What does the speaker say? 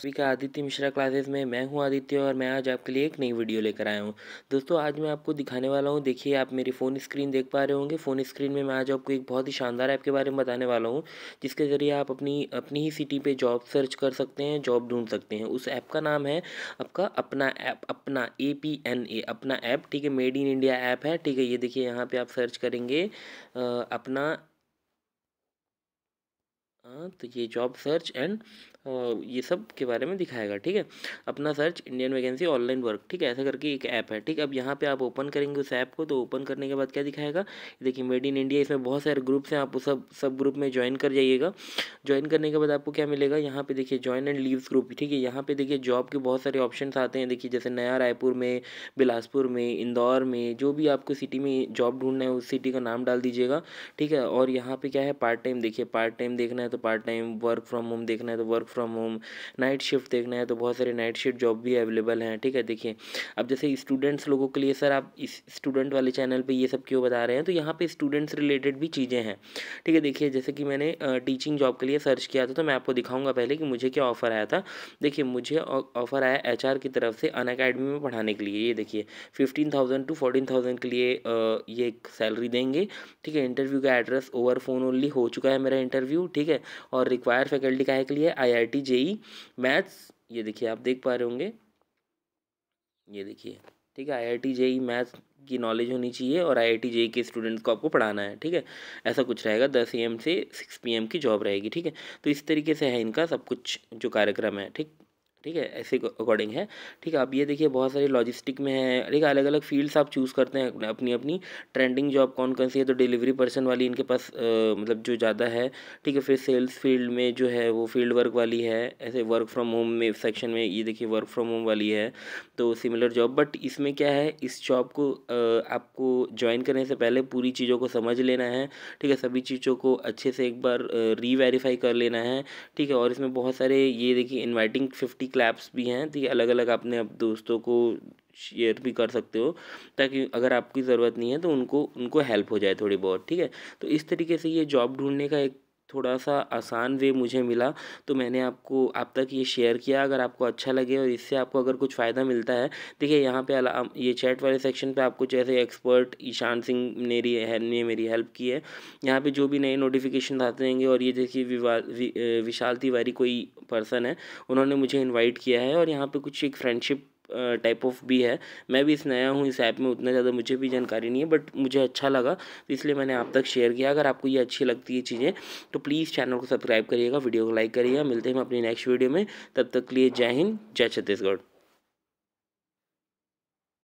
सभी का आदित्य मिश्रा क्लासेस में मैं हूं आदित्य और मैं आज आपके लिए एक नई वीडियो लेकर आया हूं दोस्तों आज मैं आपको दिखाने वाला हूं देखिए आप मेरी फ़ोन स्क्रीन देख पा रहे होंगे फ़ोन स्क्रीन में मैं आज आपको एक बहुत ही शानदार ऐप के बारे में बताने वाला हूं जिसके ज़रिए आप अपनी अपनी ही सिटी पर जॉब सर्च कर सकते हैं जॉब ढूंढ सकते हैं उस ऐप का नाम है आपका अपना ऐप अपना ए पी एन ए अपना ऐप ठीक है मेड इन इंडिया ऐप है ठीक है ये देखिए यहाँ पर आप सर्च करेंगे अपना हाँ तो ये जॉब सर्च एंड ये सब के बारे में दिखाएगा ठीक है अपना search Indian vacancy online work ठीक है ऐसा करके एक ऐप है ठीक है अब यहाँ पे आप ओपन करेंगे उस ऐप को तो ओपन करने के बाद क्या दिखाएगा देखिए मेड इन इंडिया इसमें बहुत सारे ग्रुप्स हैं आप उस सब सब ग्रुप में ज्वाइन कर जाइएगा ज्वाइन करने के बाद आपको क्या मिलेगा यहाँ पे देखिए ज्वाइन एंड लीव्स ग्रुप ठीक है यहाँ पे देखिए जॉब के बहुत सारे ऑप्शन आते हैं देखिए जैसे नया रायपुर में बिलासपुर में इंदौर में जो भी आपको सिटी में जॉब ढूंढना है उस सिटी का नाम डाल दीजिएगा ठीक है और यहाँ पर क्या है पार्ट टाइम देखिए पार्ट टाइम देखना है तो part time work from home देखना है तो work from home night shift देखना है तो बहुत सारे नाइट शिफ्ट जॉब भी अवेलेबल हैं ठीक है देखिए अब जैसे स्टूडेंट्स लोगों के लिए सर आप इस स्टूडेंट वाले चैनल पर ये सब क्यों बता रहे हैं तो यहाँ पर स्टूडेंट्स रिलेटेड भी चीज़ें हैं ठीक है देखिए जैसे कि मैंने टीचिंग जॉब के लिए सर्च किया था तो मैं आपको दिखाऊंगा पहले कि मुझे क्या ऑफ़र आया था देखिए मुझे ऑफ़र आया एच की तरफ से अन अकेडमी में पढ़ाने के लिए ये देखिए fifteen thousand to fourteen thousand के लिए ये एक सैलरी देंगे ठीक है इंटरव्यू का एड्रेस ओवर फोन ओनली हो चुका है मेरा इंटरव्यू ठीक है और रिक्वायर फैकल्टी का है के लिए आई टी जेई मैथ्स ये देखिए आप देख पा रहे होंगे ये देखिए ठीक है आई टी जेई मैथ्स की नॉलेज होनी चाहिए और आई टी जेई के स्टूडेंट्स को आपको पढ़ाना है ठीक है ऐसा कुछ रहेगा दस एम से सिक्स एम की जॉब रहेगी ठीक है तो इस तरीके से है इनका सब कुछ जो कार्यक्रम है ठीक ठीक है ऐसे अकॉर्डिंग है ठीक है अब ये देखिए बहुत सारे लॉजिस्टिक में है ठीक है अलग अलग फील्ड्स आप चूज़ करते हैं अपनी अपनी ट्रेंडिंग जॉब कौन कौन सी है तो डिलीवरी पर्सन वाली इनके पास आ, मतलब जो ज़्यादा है ठीक है फिर सेल्स फील्ड में जो है वो फील्ड वर्क वाली है ऐसे वर्क फ्रॉम होम में सेक्शन में ये देखिए वर्क फ्रॉम होम वाली है तो सिमिलर जॉब बट इसमें क्या है इस जॉब को आपको ज्वाइन करने से पहले पूरी चीज़ों को समझ लेना है ठीक है सभी चीज़ों को अच्छे से एक बार रीवेरीफाई कर लेना है ठीक है और इसमें बहुत सारे ये देखिए इन्वाइटिंग फिफ्टी क्लैप्स भी हैं तो ये अलग अलग अपने अब दोस्तों को शेयर भी कर सकते हो ताकि अगर आपकी ज़रूरत नहीं है तो उनको उनको हेल्प हो जाए थोड़ी बहुत ठीक है तो इस तरीके से ये जॉब ढूंढने का एक थोड़ा सा आसान वे मुझे मिला तो मैंने आपको आप तक ये शेयर किया अगर आपको अच्छा लगे और इससे आपको अगर कुछ फ़ायदा मिलता है देखिए यहाँ पे ये चैट वाले सेक्शन पे आपको जैसे एक्सपर्ट ईशान सिंह ने ने मेरी हेल्प की है यहाँ पे जो भी नए नोटिफिकेशन आते रहेंगे और ये देखिए वि, विशाल तिवारी कोई पर्सन है उन्होंने मुझे इन्वाइट किया है और यहाँ पर कुछ एक फ्रेंडशिप टाइप ऑफ भी है मैं भी इस नया हूँ इस ऐप में उतना ज़्यादा मुझे भी जानकारी नहीं है बट मुझे अच्छा लगा तो इसलिए मैंने आप तक शेयर किया अगर आपको ये अच्छी लगती है चीज़ें तो प्लीज़ चैनल को सब्सक्राइब करिएगा वीडियो को लाइक करिएगा मिलते हैं हम अपनी नेक्स्ट वीडियो में तब तक के लिए जय हिंद जय छत्तीसगढ़